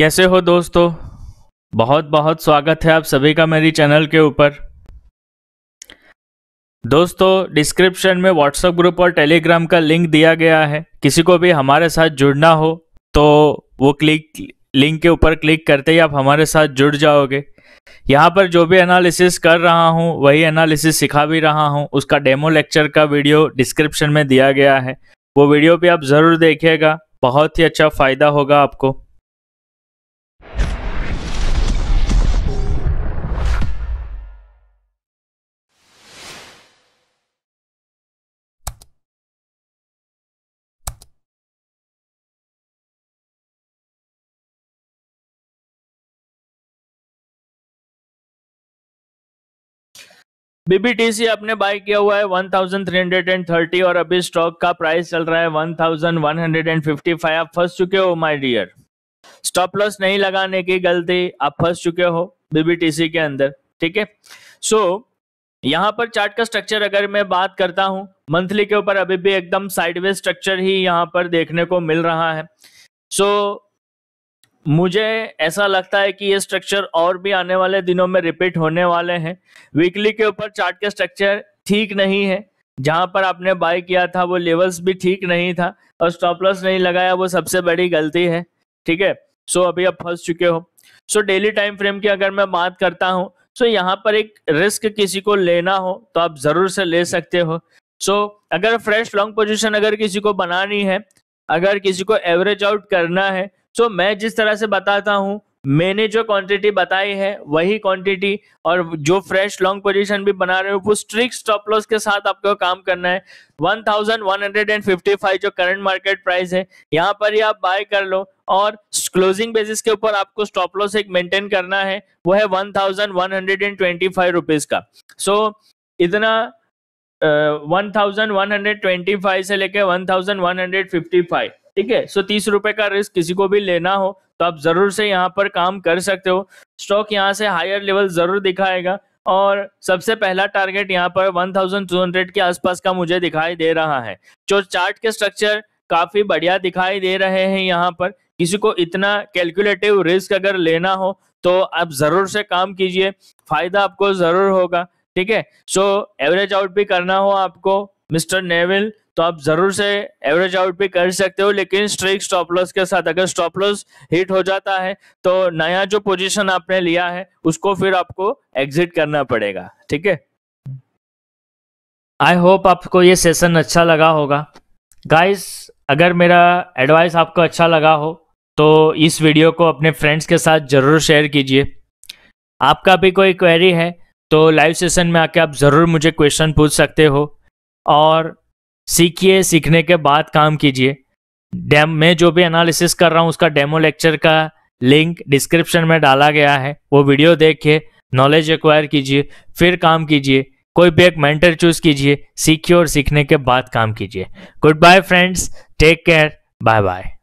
कैसे हो दोस्तों बहुत बहुत स्वागत है आप सभी का मेरी चैनल के ऊपर दोस्तों डिस्क्रिप्शन में व्हाट्सएप ग्रुप और टेलीग्राम का लिंक दिया गया है किसी को भी हमारे साथ जुड़ना हो तो वो क्लिक लिंक के ऊपर क्लिक करते ही आप हमारे साथ जुड़ जाओगे यहाँ पर जो भी एनालिसिस कर रहा हूँ वही एनालिसिस सिखा भी रहा हूँ उसका डेमो लेक्चर का वीडियो डिस्क्रिप्शन में दिया गया है वो वीडियो भी आप ज़रूर देखिएगा बहुत ही अच्छा फ़ायदा होगा आपको बीबीटीसी आपने बाय किया हुआ है 1330 और अभी स्टॉक का प्राइस चल रहा है 1155 आप फंस चुके हो माय डियर स्टॉप लॉस नहीं लगाने की गलती आप फंस चुके हो बीबीटीसी के अंदर ठीक है सो यहाँ पर चार्ट का स्ट्रक्चर अगर मैं बात करता हूँ मंथली के ऊपर अभी भी एकदम साइडवेज स्ट्रक्चर ही यहाँ पर देखने को मिल रहा है सो so, मुझे ऐसा लगता है कि ये स्ट्रक्चर और भी आने वाले दिनों में रिपीट होने वाले हैं वीकली के ऊपर चार्ट के स्ट्रक्चर ठीक नहीं है जहां पर आपने बाय किया था वो लेवल्स भी ठीक नहीं था और स्टॉप लॉस नहीं लगाया वो सबसे बड़ी गलती है ठीक है सो अभी आप फंस चुके हो सो डेली टाइम फ्रेम की अगर मैं बात करता हूँ सो यहाँ पर एक रिस्क किसी को लेना हो तो आप ज़रूर से ले सकते हो सो अगर फ्रेश लॉन्ग पोजिशन अगर किसी को बनानी है अगर किसी को एवरेज आउट करना है सो तो so, मैं जिस तरह से बताता हूँ मैंने जो क्वांटिटी बताई है वही क्वांटिटी और जो फ्रेश लॉन्ग पोजीशन भी बना रहे हो वो स्ट्रिक्ट स्टॉप लॉस के साथ आपको काम करना है 1155 जो करंट मार्केट प्राइस है यहाँ पर ही आप बाय कर लो और क्लोजिंग बेसिस के ऊपर आपको स्टॉप लॉस एक मेंटेन करना है वो है one thousand one hundred and twenty five rupees का सो so, इतना one thousand one hundred twenty five से लेकर one thousand one hundred fifty five ठीक है सो तीस रुपए का रिस्क किसी को भी लेना हो तो आप जरूर से यहाँ पर काम कर सकते हो स्टॉक यहाँ से हायर लेवल जरूर दिखाएगा और सबसे पहला टारगेट यहाँ पर 1200 के आसपास का मुझे दिखाई दे रहा है जो चार्ट के स्ट्रक्चर काफी बढ़िया दिखाई दे रहे हैं यहाँ पर किसी को इतना कैलकुलेटिव रिस्क अगर लेना हो तो आप जरूर से काम कीजिए फायदा आपको जरूर होगा ठीक है सो एवरेज आउट भी करना हो आपको मिस्टर नेविल तो आप जरूर से एवरेज आउट भी कर सकते हो लेकिन स्ट्रिक स्टॉप लॉस के साथ अगर स्टॉप लॉस हिट हो जाता है तो नया जो पोजीशन आपने लिया है उसको फिर आपको एग्जिट करना पड़ेगा ठीक है आई होप आपको ये सेशन अच्छा लगा होगा गाइस अगर मेरा एडवाइस आपको अच्छा लगा हो तो इस वीडियो को अपने फ्रेंड्स के साथ ज़रूर शेयर कीजिए आपका भी कोई क्वेरी है तो लाइव सेशन में आके आप ज़रूर मुझे क्वेश्चन पूछ सकते हो और सीखिए सीखने के बाद काम कीजिए डेम मैं जो भी एनालिसिस कर रहा हूँ उसका डेमो लेक्चर का लिंक डिस्क्रिप्शन में डाला गया है वो वीडियो देखिए नॉलेज एक्वायर कीजिए फिर काम कीजिए कोई भी एक मेंटर चूज कीजिए सीखिए और सीखने के बाद काम कीजिए good bye friends take care bye bye